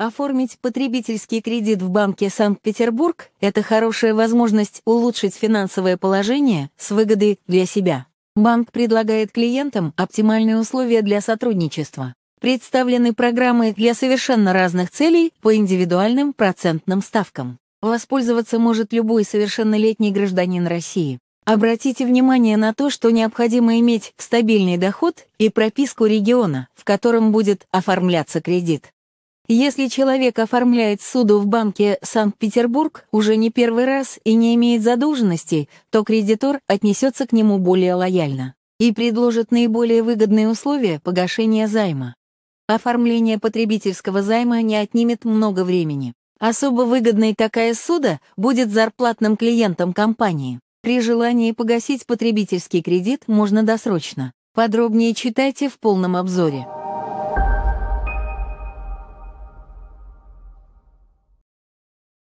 Оформить потребительский кредит в банке Санкт-Петербург – это хорошая возможность улучшить финансовое положение с выгодой для себя. Банк предлагает клиентам оптимальные условия для сотрудничества. Представлены программы для совершенно разных целей по индивидуальным процентным ставкам. Воспользоваться может любой совершеннолетний гражданин России. Обратите внимание на то, что необходимо иметь стабильный доход и прописку региона, в котором будет оформляться кредит. Если человек оформляет суду в банке Санкт-Петербург уже не первый раз и не имеет задолженностей, то кредитор отнесется к нему более лояльно и предложит наиболее выгодные условия погашения займа. Оформление потребительского займа не отнимет много времени. Особо выгодной такая суда будет зарплатным клиентам компании. При желании погасить потребительский кредит можно досрочно. Подробнее читайте в полном обзоре.